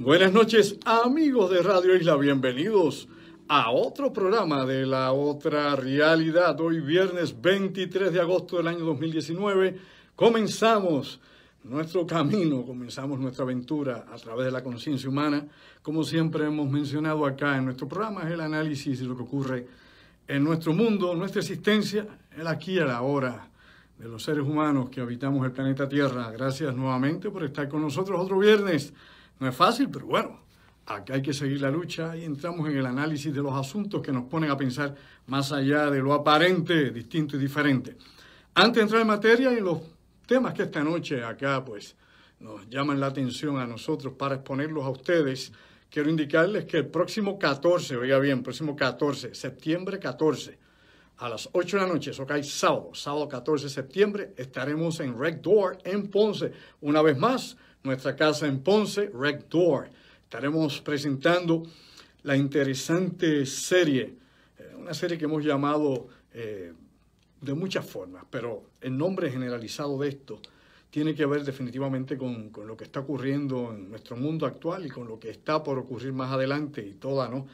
Buenas noches amigos de Radio Isla, bienvenidos a otro programa de la otra realidad. Hoy viernes 23 de agosto del año 2019 comenzamos nuestro camino, comenzamos nuestra aventura a través de la conciencia humana. Como siempre hemos mencionado acá en nuestro programa, es el análisis de lo que ocurre en nuestro mundo, nuestra existencia, el aquí y el ahora de los seres humanos que habitamos el planeta Tierra. Gracias nuevamente por estar con nosotros otro viernes no es fácil, pero bueno, acá hay que seguir la lucha y entramos en el análisis de los asuntos que nos ponen a pensar más allá de lo aparente, distinto y diferente. Antes de entrar en materia y los temas que esta noche acá pues nos llaman la atención a nosotros para exponerlos a ustedes, quiero indicarles que el próximo 14, oiga bien, próximo 14, septiembre 14, a las 8 de la noche, eso cae sábado, sábado 14 de septiembre, estaremos en Red Door en Ponce. Una vez más, nuestra casa en Ponce, Red Door. Estaremos presentando la interesante serie, eh, una serie que hemos llamado eh, de muchas formas, pero el nombre generalizado de esto tiene que ver definitivamente con, lo que está ocurriendo en nuestro mundo actual y con lo que está por ocurrir más adelante y toda ¿no?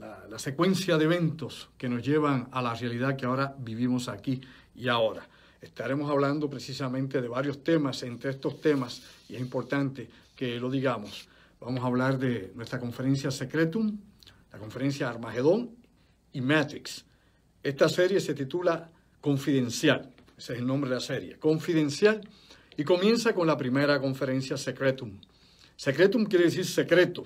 la secuencia de eventos que nos llevan a la realidad que ahora vivimos aquí y ahora. Estaremos hablando precisamente de varios temas. Entre estos temas, y es importante que lo digamos, vamos a hablar de nuestra conferencia Secretum, la conferencia Armagedón y Matrix. Esta serie se titula Confidencial. Ese es el nombre de la serie, Confidencial. Y comienza con la primera conferencia Secretum. Secretum quiere decir secreto.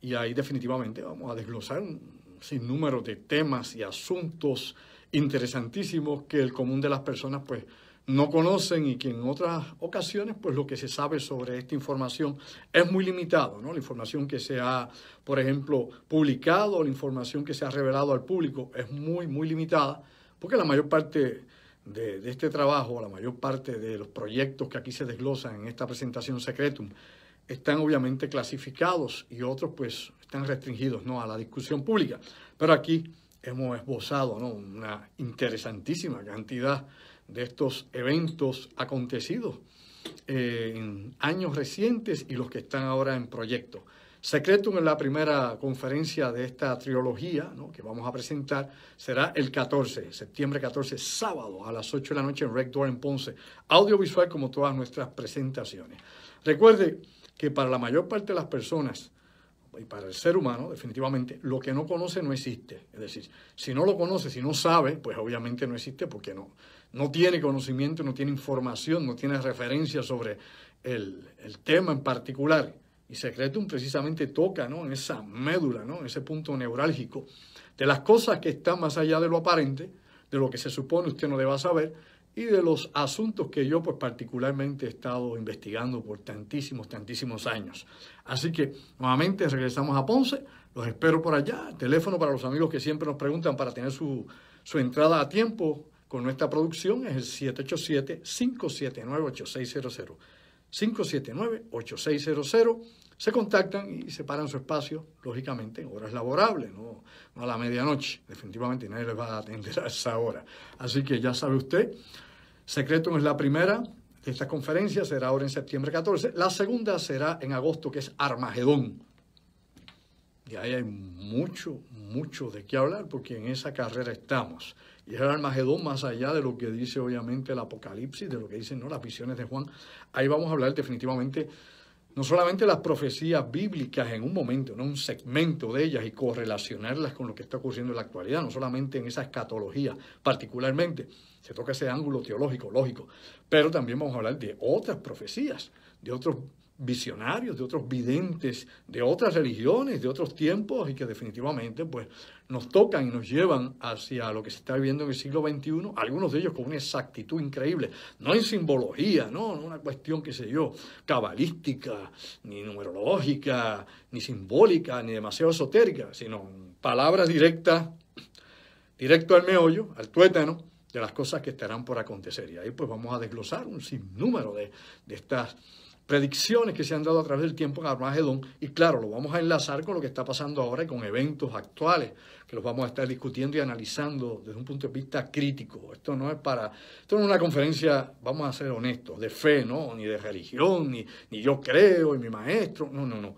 Y ahí definitivamente vamos a desglosar un sinnúmero de temas y asuntos interesantísimo que el común de las personas pues no conocen y que en otras ocasiones pues lo que se sabe sobre esta información es muy limitado, ¿no? La información que se ha, por ejemplo, publicado, la información que se ha revelado al público es muy, muy limitada, porque la mayor parte de, de este trabajo, la mayor parte de los proyectos que aquí se desglosan en esta presentación secretum, están obviamente clasificados y otros pues están restringidos, ¿no? A la discusión pública. Pero aquí hemos esbozado una interesantísima cantidad de estos eventos acontecidos eh, en años recientes y los que están ahora en proyecto. Secretum en la primera conferencia de esta trilogía que vamos a presentar. Será el 14, septiembre 14, sábado a las 8 de la noche en Red Door en Ponce. Audiovisual como todas nuestras presentaciones. Recuerde que para la mayor parte de las personas y para el ser humano, definitivamente, lo que no conoce no existe. Es decir, si no lo conoce, si no sabe, pues obviamente no existe porque no, no tiene conocimiento, no tiene información, no tiene referencia sobre el, tema en particular. Y Secretum precisamente toca en esa médula, en ese punto neurálgico de las cosas que están más allá de lo aparente, de lo que se supone usted no a saber, y de los asuntos que yo pues particularmente he estado investigando por tantísimos, tantísimos años. Así que nuevamente regresamos a Ponce, los espero por allá, El teléfono para los amigos que siempre nos preguntan para tener su, su entrada a tiempo con nuestra producción es el 787-579-8600. 579-8600 se contactan y separan su espacio, lógicamente, en horas laborables, no, a la medianoche. Definitivamente nadie les va a atender a esa hora. Así que ya sabe usted, Secretum es la primera de estas conferencias, será ahora en septiembre 14. La segunda será en agosto, que es Armagedón. Y ahí hay mucho, mucho de qué hablar, porque en esa carrera estamos. Y el Armagedón, más allá de lo que dice obviamente el Apocalipsis, de lo que dicen ¿no? las visiones de Juan, ahí vamos a hablar definitivamente no solamente las profecías bíblicas en un momento, en un segmento de ellas y correlacionarlas con lo que está ocurriendo en la actualidad, no solamente en esa escatología particularmente, se toca ese ángulo teológico, lógico, pero también vamos a hablar de otras profecías, de otros visionarios, de otros videntes, de otras religiones, de otros tiempos y que definitivamente pues, nos tocan y nos llevan hacia lo que se está viviendo en el siglo XXI, algunos de ellos con una exactitud increíble, no en simbología, no, no una cuestión, qué sé yo, cabalística, ni numerológica, ni simbólica, ni demasiado esotérica, sino palabras directas, directo al meollo, al tuétano, de las cosas que estarán por acontecer. Y ahí pues vamos a desglosar un sinnúmero de estas predicciones que se han dado a través del tiempo en Armagedón y claro, lo vamos a enlazar con lo que está pasando ahora y con eventos actuales que los vamos a estar discutiendo y analizando desde un punto de vista crítico. Esto no es para, esto no es una conferencia, vamos a ser honestos, de fe, ¿no? Ni de religión, ni, yo creo, y mi maestro, no, no, no.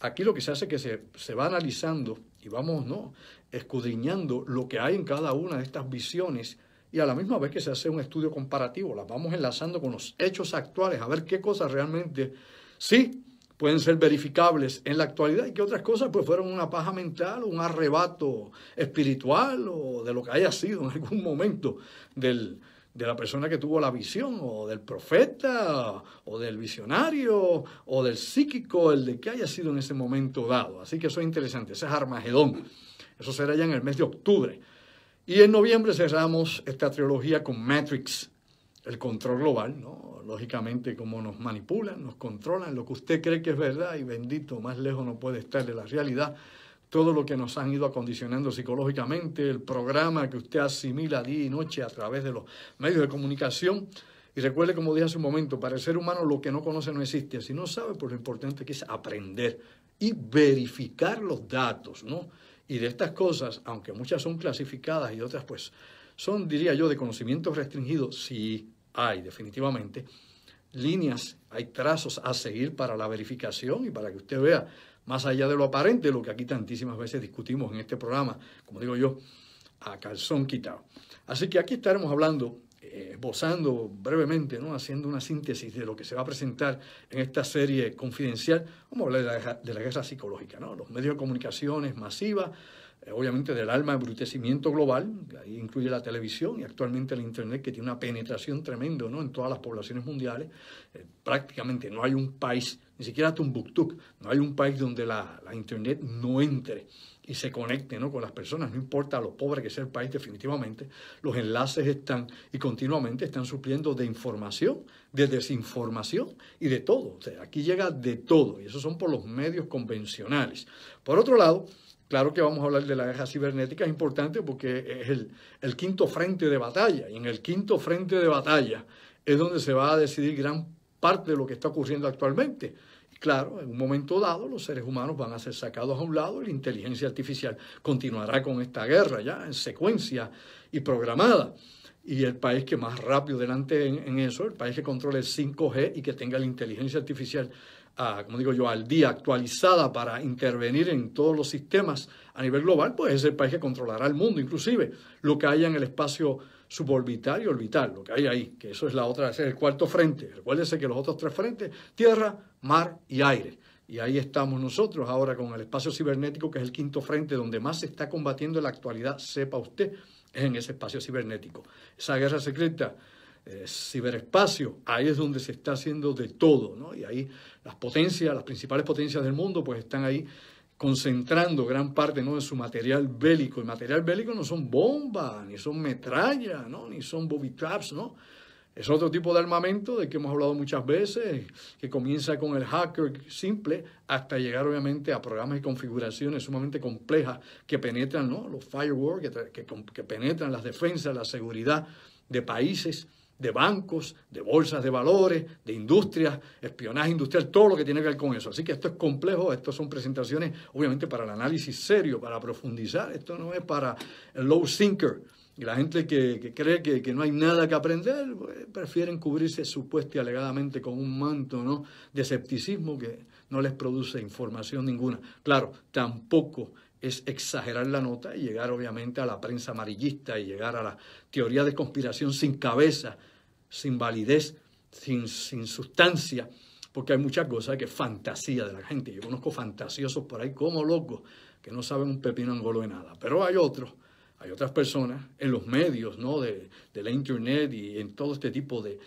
Aquí lo que se hace es que se, se va analizando y vamos, ¿no? Escudriñando lo que hay en cada una de estas visiones y a la misma vez que se hace un estudio comparativo, las vamos enlazando con los hechos actuales, a ver qué cosas realmente sí pueden ser verificables en la actualidad y qué otras cosas pues fueron una paja mental un arrebato espiritual o de lo que haya sido en algún momento de la persona que tuvo la visión, o del profeta, o del visionario, o del psíquico, el de que haya sido en ese momento dado. Así que eso es interesante, ese es Armagedón. Eso será ya en el mes de octubre. Y en noviembre cerramos esta trilogía con Matrix, el control global, ¿no? lógicamente cómo nos manipulan, nos controlan, lo que usted cree que es verdad y bendito, más lejos no puede estar de la realidad, todo lo que nos han ido acondicionando psicológicamente, el programa que usted asimila día y noche a través de los medios de comunicación. Y recuerde, como dije hace un momento, para el ser humano lo que no conoce no existe. Si no sabe, pues lo importante que es aprender y verificar los datos, ¿no? Y de estas cosas, aunque muchas son clasificadas y otras pues son, diría yo, de conocimiento restringidos, sí hay definitivamente líneas, hay trazos a seguir para la verificación y para que usted vea más allá de lo aparente, lo que aquí tantísimas veces discutimos en este programa, como digo yo, a calzón quitado. Así que aquí estaremos hablando eh, esbozando brevemente, ¿no? haciendo una síntesis de lo que se va a presentar en esta serie confidencial, vamos a hablar de la, guerra psicológica, los medios de comunicación es masiva, eh, obviamente del alma embrutecimiento global, ahí incluye la televisión y actualmente el Internet que tiene una penetración tremenda en todas las poblaciones mundiales, eh, prácticamente no hay un país, ni siquiera Tumbuctú, no hay un país donde la, la Internet no entre y se conecten con las personas, no importa lo pobre que sea el país, definitivamente, los enlaces están y continuamente están supliendo de información, de desinformación y de todo. O sea, aquí llega de todo y eso son por los medios convencionales. Por otro lado, claro que vamos a hablar de la guerra cibernética, es importante porque es el, el quinto frente de batalla y en el quinto frente de batalla es donde se va a decidir gran parte de lo que está ocurriendo actualmente Claro, en un momento dado los seres humanos van a ser sacados a un lado y la inteligencia artificial continuará con esta guerra ya en secuencia y programada. Y el país que más rápido delante en, eso, el país que controle el 5G y que tenga la inteligencia artificial, ah, como digo yo, al día actualizada para intervenir en todos los sistemas a nivel global, pues es el país que controlará el mundo, inclusive lo que haya en el espacio suborbital y orbital, lo que hay ahí, que eso es la otra, es el cuarto frente. Recuérdense que los otros tres frentes, tierra, mar y aire. Y ahí estamos nosotros ahora con el espacio cibernético, que es el quinto frente, donde más se está combatiendo en la actualidad, sepa usted, es en ese espacio cibernético. Esa guerra secreta, eh, ciberespacio, ahí es donde se está haciendo de todo, ¿no? Y ahí las potencias, las principales potencias del mundo, pues están ahí concentrando gran parte ¿no? de su material bélico. Y material bélico no son bombas, ni son metrallas, ni son booby traps, ¿no? Es otro tipo de armamento de que hemos hablado muchas veces, que comienza con el hacker simple hasta llegar obviamente a programas y configuraciones sumamente complejas que penetran los firewalls, que, que penetran las defensas, la seguridad de países de bancos, de bolsas de valores, de industrias, espionaje industrial, todo lo que tiene que ver con eso. Así que esto es complejo, esto son presentaciones obviamente para el análisis serio, para profundizar, esto no es para el low thinker, Y la gente que, cree que, no hay nada que aprender, pues, prefieren cubrirse supuestamente y alegadamente con un manto de escepticismo que no les produce información ninguna. Claro, tampoco es exagerar la nota y llegar obviamente a la prensa amarillista y llegar a la teoría de conspiración sin cabeza sin validez, sin, sustancia, porque hay muchas cosas que es fantasía de la gente. Yo conozco fantasiosos por ahí como locos que no saben un pepino angolo de nada, pero hay otros hay otras personas en los medios, ¿no? De, la internet y en todo este tipo de,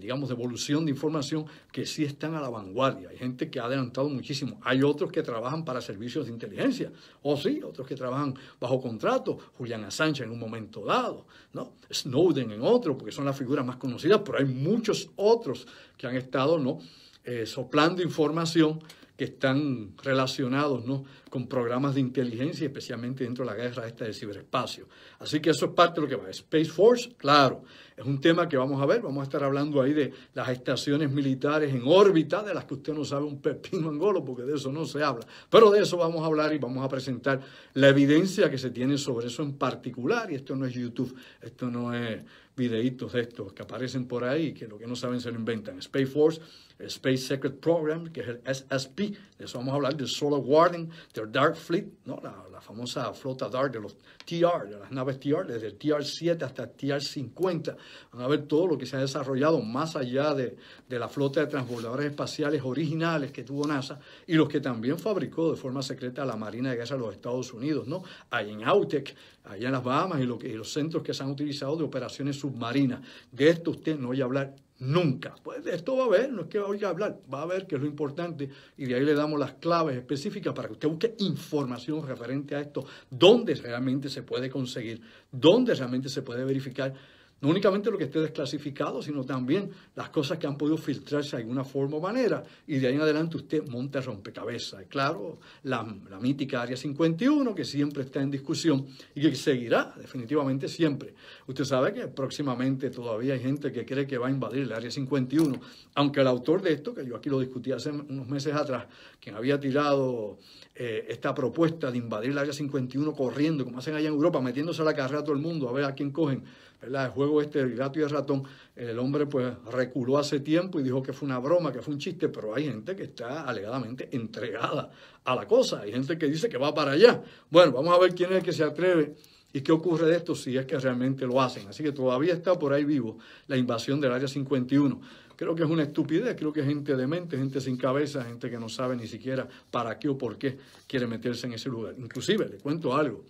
digamos, de evolución de información que sí están a la vanguardia. Hay gente que ha adelantado muchísimo. Hay otros que trabajan para servicios de inteligencia. O oh, sí, otros que trabajan bajo contrato. Julián Assange en un momento dado, ¿no? Snowden en otro, porque son las figuras más conocidas, pero hay muchos otros que han estado, ¿no? Eh, soplando información que están relacionados, ¿no? con programas de inteligencia, especialmente dentro de la guerra esta del ciberespacio. Así que eso es parte de lo que va. Space Force, claro, es un tema que vamos a ver, vamos a estar hablando ahí de las estaciones militares en órbita, de las que usted no sabe un pepino en golo porque de eso no se habla. Pero de eso vamos a hablar y vamos a presentar la evidencia que se tiene sobre eso en particular, y esto no es YouTube, esto no es videitos de estos que aparecen por ahí, que lo que no saben se lo inventan. Space Force, Space Secret Program, que es el SSP, de eso vamos a hablar, de Solar Warning. Dark Fleet, ¿no? la, famosa flota Dark de los TR, de las naves TR, desde el TR-7 hasta el TR-50. Van a ver todo lo que se ha desarrollado más allá de, la flota de transbordadores espaciales originales que tuvo NASA y los que también fabricó de forma secreta la Marina de Guerra de los Estados Unidos, ¿no? Ahí en Autec, allá en las Bahamas y, los centros que se han utilizado de operaciones submarinas. De esto usted no oye hablar Nunca. Pues esto va a ver, no es que a hablar, va a ver que es lo importante y de ahí le damos las claves específicas para que usted busque información referente a esto, dónde realmente se puede conseguir, dónde realmente se puede verificar no únicamente lo que esté desclasificado, sino también las cosas que han podido filtrarse de alguna forma o manera. Y de ahí en adelante usted monta rompecabezas. Y claro, la, mítica Área 51, que siempre está en discusión y que seguirá definitivamente siempre. Usted sabe que próximamente todavía hay gente que cree que va a invadir el Área 51, aunque el autor de esto, que yo aquí lo discutí hace unos meses atrás, quien había tirado eh, esta propuesta de invadir el Área 51 corriendo, como hacen allá en Europa, metiéndose a la carrera a todo el mundo a ver a quién cogen. El juego este del gato y el ratón, el hombre pues reculó hace tiempo y dijo que fue una broma, que fue un chiste, pero hay gente que está alegadamente entregada a la cosa, hay gente que dice que va para allá. Bueno, vamos a ver quién es el que se atreve y qué ocurre de esto si es que realmente lo hacen. Así que todavía está por ahí vivo la invasión del Área 51. Creo que es una estupidez, creo que es gente demente, gente sin cabeza, gente que no sabe ni siquiera para qué o por qué quiere meterse en ese lugar. Inclusive, le cuento algo.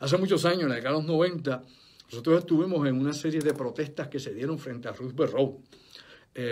Hace muchos años, en la década de los 90, nosotros estuvimos en una serie de protestas que se dieron frente a Ruth eh, Berrow.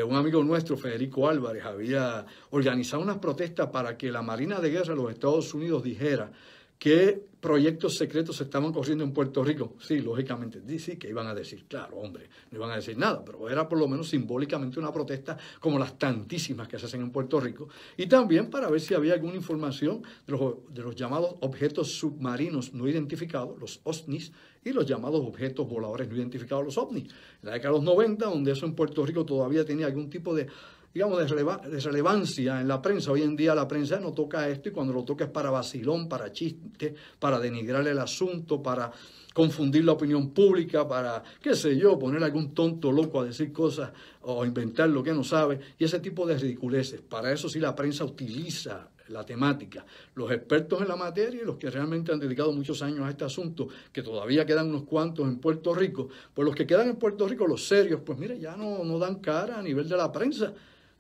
un amigo nuestro, Federico Álvarez, había organizado unas protestas para que la Marina de Guerra de los Estados Unidos dijera qué proyectos secretos se estaban corriendo en Puerto Rico. Sí, lógicamente, sí, que iban a decir, claro, hombre, no iban a decir nada, pero era por lo menos simbólicamente una protesta como las tantísimas que se hacen en Puerto Rico. Y también para ver si había alguna información de los, de los llamados objetos submarinos no identificados, los OSNIs, y los llamados objetos voladores no identificados, los ovnis. En la década de los 90, donde eso en Puerto Rico todavía tenía algún tipo de digamos, de, relevancia en la prensa. Hoy en día la prensa no toca esto y cuando lo toca es para vacilón, para chiste, para denigrar el asunto, para confundir la opinión pública, para, qué sé yo, poner algún tonto loco a decir cosas o inventar lo que no sabe y ese tipo de ridiculeces. Para eso sí la prensa utiliza la temática, los expertos en la materia y los que realmente han dedicado muchos años a este asunto, que todavía quedan unos cuantos en Puerto Rico, pues los que quedan en Puerto Rico, los serios, pues mire, ya no, dan cara a nivel de la prensa.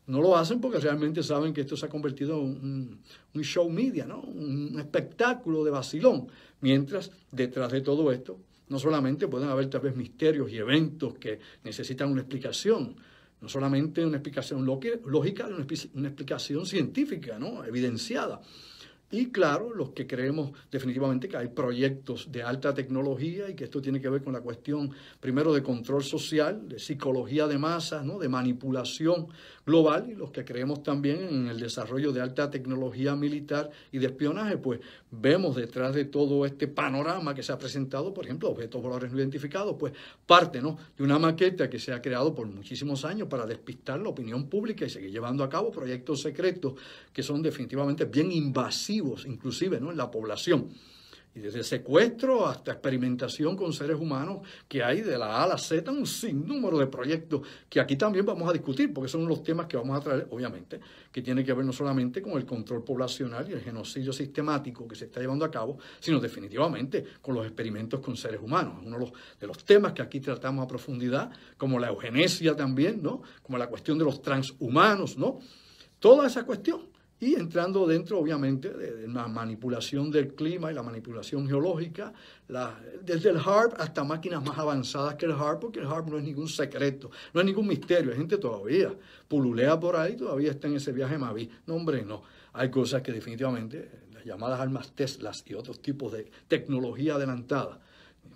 No lo hacen porque realmente saben que esto se ha convertido en un, un show media, ¿no? un espectáculo de vacilón. Mientras, detrás de todo esto, no solamente pueden haber tal vez misterios y eventos que necesitan una explicación, no solamente una explicación lógica, una, una explicación científica, ¿no? evidenciada. Y claro, los que creemos definitivamente que hay proyectos de alta tecnología y que esto tiene que ver con la cuestión primero de control social, de psicología de masas, ¿no? de manipulación global y los que creemos también en el desarrollo de alta tecnología militar y de espionaje, pues vemos detrás de todo este panorama que se ha presentado, por ejemplo, objetos voladores no identificados, pues parte ¿no? de una maqueta que se ha creado por muchísimos años para despistar la opinión pública y seguir llevando a cabo proyectos secretos que son definitivamente bien invasivos, inclusive ¿no? en la población y desde secuestro hasta experimentación con seres humanos que hay de la A a la Z, un sinnúmero de proyectos que aquí también vamos a discutir, porque son los temas que vamos a traer, obviamente, que tiene que ver no solamente con el control poblacional y el genocidio sistemático que se está llevando a cabo, sino definitivamente con los experimentos con seres humanos. Uno de los, temas que aquí tratamos a profundidad, como la eugenesia también, ¿no? Como la cuestión de los transhumanos, ¿no? Toda esa cuestión y entrando dentro, obviamente, de, la manipulación del clima y la manipulación geológica, desde el HARP hasta máquinas más avanzadas que el HARP, porque el HARP no es ningún secreto, no es ningún misterio, hay gente todavía pululea por ahí, todavía está en ese viaje Mavis. No, hombre, no. Hay cosas que definitivamente, las llamadas armas Teslas y otros tipos de tecnología adelantada,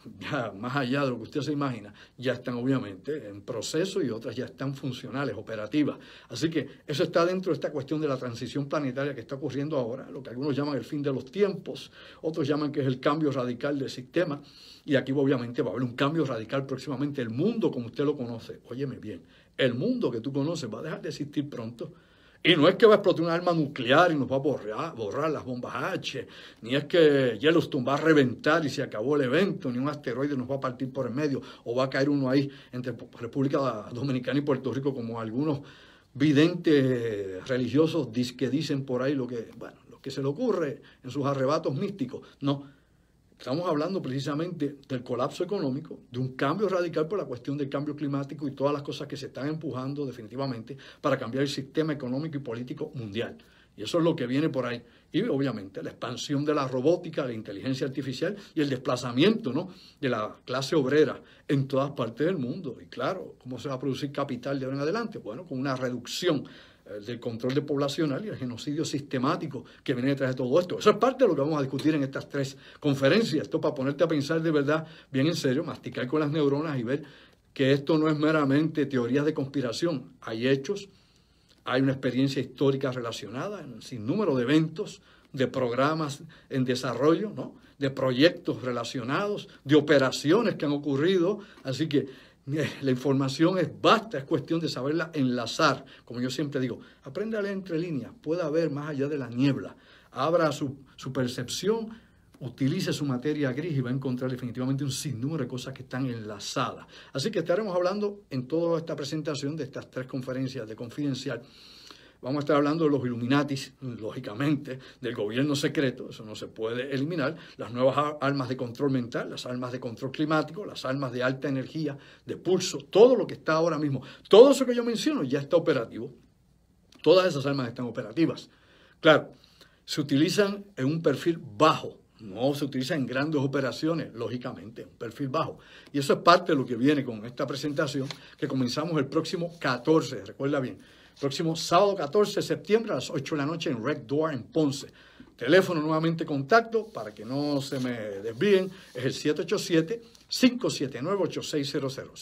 más allá de lo que usted se imagina, ya están obviamente en proceso y otras ya están funcionales, operativas. Así que eso está dentro de esta cuestión de la transición planetaria que está ocurriendo ahora, lo que algunos llaman el fin de los tiempos, otros llaman que es el cambio radical del sistema, y aquí obviamente va a haber un cambio radical próximamente. El mundo como usted lo conoce, óyeme bien, el mundo que tú conoces va a dejar de existir pronto y no es que va a explotar un arma nuclear y nos va a borrar, borrar las bombas H, ni es que Yellowstone va a reventar y se acabó el evento, ni un asteroide nos va a partir por el medio, o va a caer uno ahí entre República Dominicana y Puerto Rico, como algunos videntes religiosos que dicen por ahí lo que, bueno, lo que se le ocurre en sus arrebatos místicos. No, estamos hablando precisamente del colapso económico, de un cambio radical por la cuestión del cambio climático y todas las cosas que se están empujando definitivamente para cambiar el sistema económico y político mundial. Y eso es lo que viene por ahí. Y obviamente la expansión de la robótica, la inteligencia artificial y el desplazamiento ¿no? de la clase obrera en todas partes del mundo. Y claro, ¿cómo se va a producir capital de ahora en adelante? Bueno, con una reducción eh, del control de poblacional y el genocidio sistemático que viene detrás de todo esto. Eso es parte de lo que vamos a discutir en estas tres conferencias. Esto para ponerte a pensar de verdad, bien en serio, masticar con las neuronas y ver que esto no es meramente teorías de conspiración. Hay hechos, hay una experiencia histórica relacionada, sin número de eventos, de programas en desarrollo, de proyectos relacionados, de operaciones que han ocurrido. Así que La información es vasta, es cuestión de saberla enlazar. Como yo siempre digo, aprende a leer entre líneas, pueda ver más allá de la niebla, abra su, su percepción, utilice su materia gris y va a encontrar definitivamente un sinnúmero de cosas que están enlazadas. Así que estaremos hablando en toda esta presentación de estas tres conferencias de Confidencial Vamos a estar hablando de los Illuminatis, lógicamente, del gobierno secreto, eso no se puede eliminar, las nuevas armas de control mental, las armas de control climático, las armas de alta energía, de pulso, todo lo que está ahora mismo, todo eso que yo menciono ya está operativo. Todas esas armas están operativas. Claro, se utilizan en un perfil bajo, no se utilizan en grandes operaciones, lógicamente, un perfil bajo. Y eso es parte de lo que viene con esta presentación que comenzamos el próximo 14, recuerda bien. Próximo sábado 14 de septiembre a las 8 de la noche en Red Door en Ponce. Teléfono nuevamente contacto para que no se me desvíen. Es el 787 579-8600.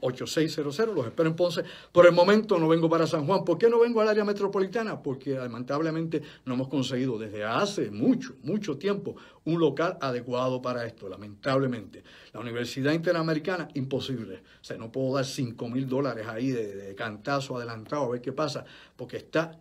579-8600. Los espero en Ponce. Por el momento no vengo para San Juan. ¿Por qué no vengo al área metropolitana? Porque lamentablemente no hemos conseguido desde hace mucho, mucho tiempo un local adecuado para esto, lamentablemente. La Universidad Interamericana, imposible. O sea, no puedo dar 5 mil dólares ahí de, de cantazo adelantado a ver qué pasa, porque está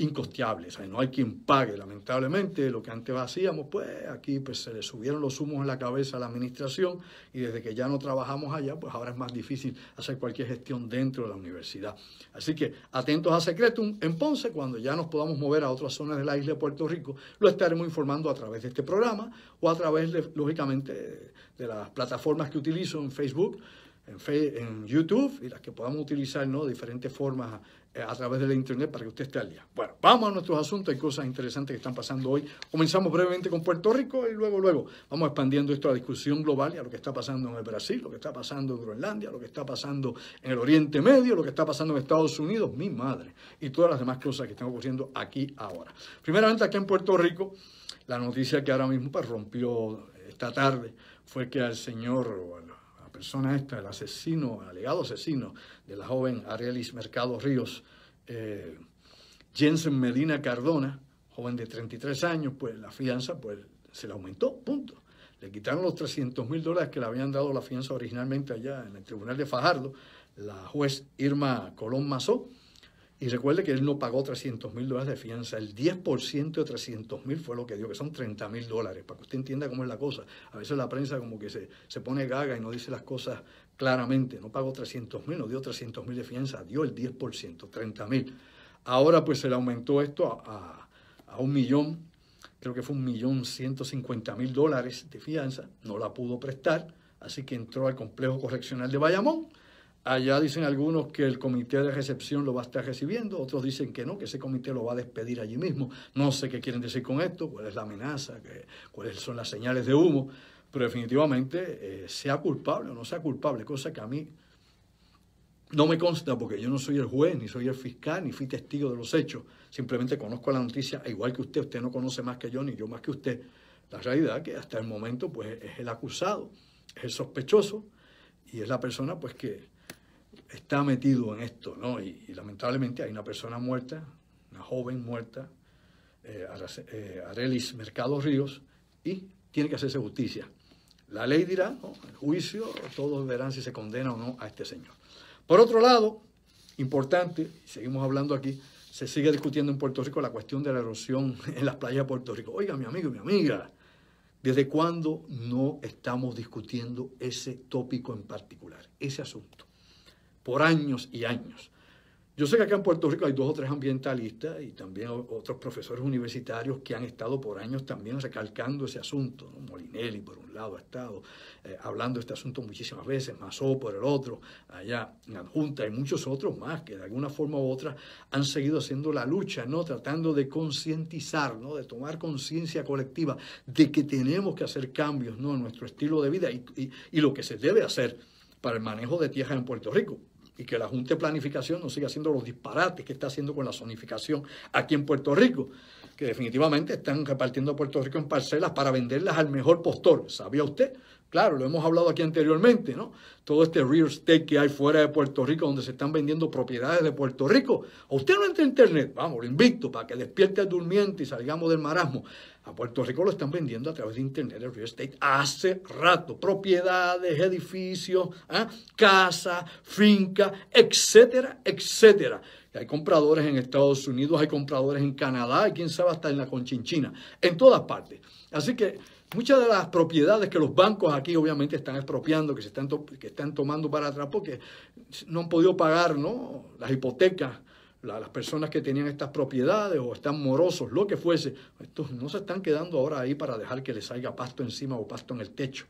incosteables. no hay quien pague, lamentablemente, lo que antes hacíamos, pues aquí pues, se le subieron los humos en la cabeza a la administración y desde que ya no trabajamos allá, pues ahora es más difícil hacer cualquier gestión dentro de la universidad. Así que atentos a Secretum en Ponce, cuando ya nos podamos mover a otras zonas de la isla de Puerto Rico, lo estaremos informando a través de este programa o a través, lógicamente, de las plataformas que utilizo en Facebook, en, en, YouTube y las que podamos utilizar ¿no? diferentes formas eh, a través de la internet para que usted esté al día. Bueno, vamos a nuestros asuntos, hay cosas interesantes que están pasando hoy. Comenzamos brevemente con Puerto Rico y luego, luego vamos expandiendo esto a la discusión global y a lo que está pasando en el Brasil, lo que está pasando en Groenlandia, lo que está pasando en el Oriente Medio, lo que está pasando en Estados Unidos, mi madre, y todas las demás cosas que están ocurriendo aquí ahora. Primeramente aquí en Puerto Rico, la noticia que ahora mismo pues, rompió esta tarde fue que al señor, persona esta, el asesino, el alegado asesino de la joven Arielis Mercado Ríos, eh, Jensen Medina Cardona, joven de 33 años, pues la fianza pues, se le aumentó, punto. Le quitaron los 300 mil dólares que le habían dado la fianza originalmente allá en el tribunal de Fajardo, la juez Irma Colón Mazó y recuerde que él no pagó 300 mil dólares de fianza. El 10% de 300 mil fue lo que dio, que son 30 mil dólares, para que usted entienda cómo es la cosa. A veces la prensa como que se, se pone gaga y no dice las cosas claramente. No pagó 300 mil, no dio 300 mil de fianza, dio el 10%, 30 mil. Ahora pues se le aumentó esto a, a un millón, creo que fue un millón 150 mil dólares de fianza. No la pudo prestar, así que entró al complejo correccional de Bayamón Allá dicen algunos que el comité de recepción lo va a estar recibiendo, otros dicen que no, que ese comité lo va a despedir allí mismo. No sé qué quieren decir con esto, cuál es la amenaza, cuáles son las señales de humo, pero definitivamente eh, sea culpable o no sea culpable, cosa que a mí no me consta porque yo no soy el juez, ni soy el fiscal, ni fui testigo de los hechos. Simplemente conozco la noticia, e igual que usted. Usted no conoce más que yo, ni yo más que usted. La realidad es que hasta el momento pues, es el acusado, es el sospechoso y es la persona pues, que está metido en esto, ¿no? Y, lamentablemente hay una persona muerta, una joven muerta, eh, eh, Arelis Mercado Ríos, y tiene que hacerse justicia. La ley dirá, ¿no? el juicio, todos verán si se condena o no a este señor. Por otro lado, importante, seguimos hablando aquí, se sigue discutiendo en Puerto Rico la cuestión de la erosión en las playas de Puerto Rico. Oiga, mi amigo mi amiga, ¿desde cuándo no estamos discutiendo ese tópico en particular, ese asunto? por años y años. Yo sé que acá en Puerto Rico hay dos o tres ambientalistas y también otros profesores universitarios que han estado por años también recalcando ese asunto. Molinelli, por un lado, ha estado eh, hablando de este asunto muchísimas veces, Masó por el otro, allá en Adjunta, y muchos otros más que de alguna forma u otra han seguido haciendo la lucha, ¿no? tratando de concientizar, ¿no? de tomar conciencia colectiva de que tenemos que hacer cambios ¿no? en nuestro estilo de vida y, y lo que se debe hacer para el manejo de tierras en Puerto Rico y que la Junta de Planificación no siga haciendo los disparates que está haciendo con la zonificación aquí en Puerto Rico, que definitivamente están repartiendo Puerto Rico en parcelas para venderlas al mejor postor. ¿Sabía usted Claro, lo hemos hablado aquí anteriormente, ¿no? Todo este real estate que hay fuera de Puerto Rico, donde se están vendiendo propiedades de Puerto Rico. A usted no entra en internet, vamos, lo invito para que despierte el durmiente y salgamos del marasmo. A Puerto Rico lo están vendiendo a través de internet el real estate hace rato. Propiedades, edificios, casas, ¿ah? casa, finca, etcétera, etcétera. Hay compradores en Estados Unidos, hay compradores en Canadá, hay quién sabe hasta en la Conchinchina, en todas partes. Así que Muchas de las propiedades que los bancos aquí obviamente están expropiando, que se están, que están tomando para atrás porque no han podido pagar ¿no? las hipotecas, las personas que tenían estas propiedades o están morosos, lo que fuese. Estos no se están quedando ahora ahí para dejar que les salga pasto encima o pasto en el techo.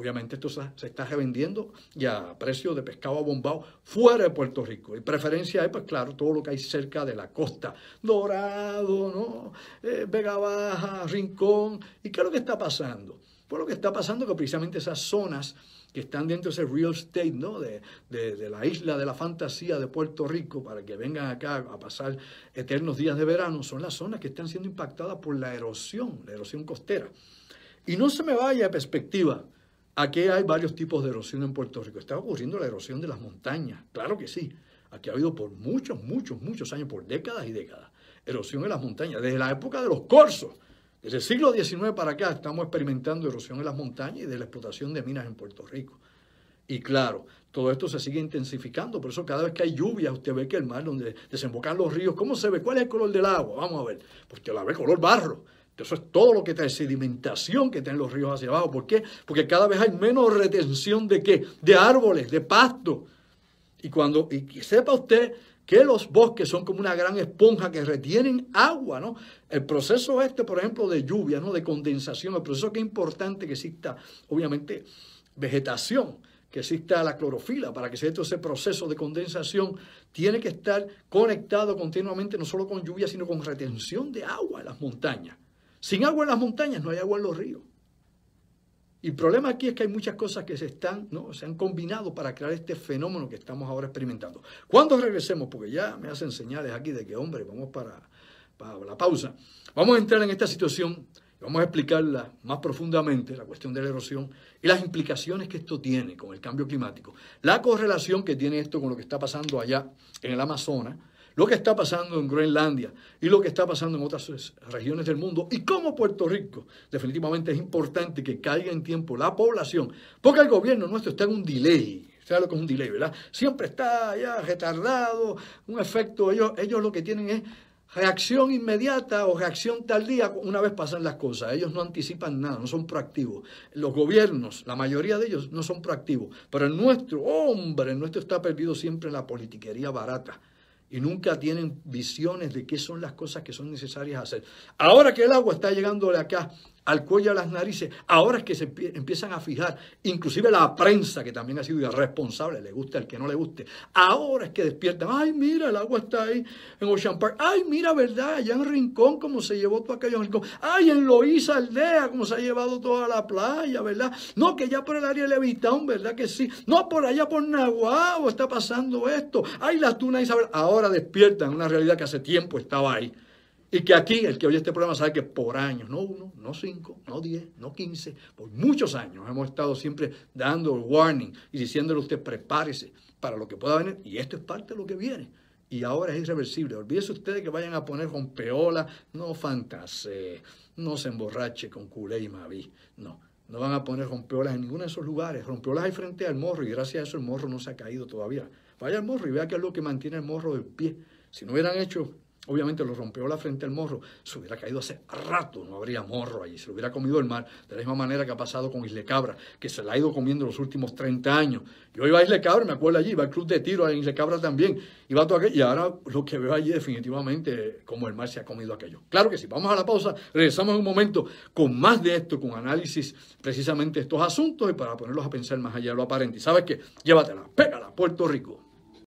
Obviamente esto se está revendiendo y a precio de pescado abombado fuera de Puerto Rico. Y preferencia es, pues claro, todo lo que hay cerca de la costa. Dorado, ¿no? Eh, Vega Baja, Rincón. ¿Y qué es lo que está pasando? Pues lo que está pasando es que precisamente esas zonas que están dentro de ese real estate, ¿no? De, la isla de la fantasía de Puerto Rico, para que vengan acá a pasar eternos días de verano, son las zonas que están siendo impactadas por la erosión, la erosión costera. Y no se me vaya de perspectiva, Aquí hay varios tipos de erosión en Puerto Rico. Está ocurriendo la erosión de las montañas, claro que sí. Aquí ha habido por muchos, muchos, muchos años, por décadas y décadas, erosión en las montañas. Desde la época de los corsos, desde el siglo XIX para acá, estamos experimentando erosión en las montañas y de la explotación de minas en Puerto Rico. Y claro, todo esto se sigue intensificando, por eso cada vez que hay lluvia, usted ve que el mar donde desembocan los ríos, ¿cómo se ve? ¿Cuál es el color del agua? Vamos a ver, pues usted la ve color barro. Eso es todo lo que está trae sedimentación que tienen los ríos hacia abajo. ¿Por qué? Porque cada vez hay menos retención de qué? De árboles, de pasto. Y cuando y sepa usted que los bosques son como una gran esponja que retienen agua, ¿no? El proceso este, por ejemplo, de lluvia, ¿no? De condensación, el proceso que es importante que exista, obviamente, vegetación, que exista la clorofila, para que se ese proceso de condensación, tiene que estar conectado continuamente, no solo con lluvia, sino con retención de agua en las montañas. Sin agua en las montañas no hay agua en los ríos. Y el problema aquí es que hay muchas cosas que se están, ¿no? se han combinado para crear este fenómeno que estamos ahora experimentando. Cuando regresemos, porque ya me hacen señales aquí de que, hombre, vamos para, para la pausa, vamos a entrar en esta situación y vamos a explicarla más profundamente, la cuestión de la erosión y las implicaciones que esto tiene con el cambio climático, la correlación que tiene esto con lo que está pasando allá en el Amazonas, lo que está pasando en Groenlandia y lo que está pasando en otras eh, regiones del mundo y como Puerto Rico definitivamente es importante que caiga en tiempo la población, porque el gobierno nuestro está en un delay. sea lo que es un delay, verdad? Siempre está ya retardado, un efecto. Ellos, ellos lo que tienen es reacción inmediata o reacción tardía una vez pasan las cosas. Ellos no anticipan nada, no son proactivos. Los gobiernos, la mayoría de ellos, no son proactivos. Pero el nuestro, hombre, nuestro está perdido siempre en la politiquería barata y nunca tienen visiones de qué son las cosas que son necesarias hacer. Ahora que el agua está llegando acá al cuello a las narices. Ahora es que se empiezan a fijar, inclusive la prensa, que también ha sido irresponsable, le gusta al que no le guste. Ahora es que despiertan, ay, mira, el agua está ahí en Ocean Park. Ay, mira, ¿verdad? Allá en Rincón, como se llevó todo aquello en Rincón. Ay, en Loíza Aldea, como se ha llevado toda la playa, ¿verdad? No, que ya por el área de Levitón ¿verdad que sí? No, por allá por Nahuatl está pasando esto. Ay, la tuna Isabel. Ahora despiertan una realidad que hace tiempo estaba ahí. Y que aquí, el que oye este programa sabe que por años, no uno, no cinco, no diez, no quince, por muchos años hemos estado siempre dando el warning y diciéndole a usted prepárese para lo que pueda venir. Y esto es parte de lo que viene. Y ahora es irreversible. Olvídese ustedes que vayan a poner rompeolas. no fantasee, no se emborrache con culé y maví. No, no van a poner rompeolas en ninguno de esos lugares. Rompeolas hay frente al morro y gracias a eso el morro no se ha caído todavía. Vaya al morro y vea qué es lo que mantiene el morro del pie. Si no hubieran hecho Obviamente lo rompió la frente el morro, se hubiera caído hace rato, no habría morro allí, se lo hubiera comido el mar, de la misma manera que ha pasado con Isle Cabra, que se la ha ido comiendo los últimos 30 años. Yo iba a Isle Cabra, me acuerdo allí, iba al club de tiro a Isle Cabra también, iba todo aquello, y ahora lo que veo allí definitivamente como el mar se ha comido aquello. Claro que sí, vamos a la pausa, regresamos en un momento con más de esto, con análisis precisamente de estos asuntos y para ponerlos a pensar más allá de lo aparente. ¿Sabes qué? Llévatela, pégala, Puerto Rico.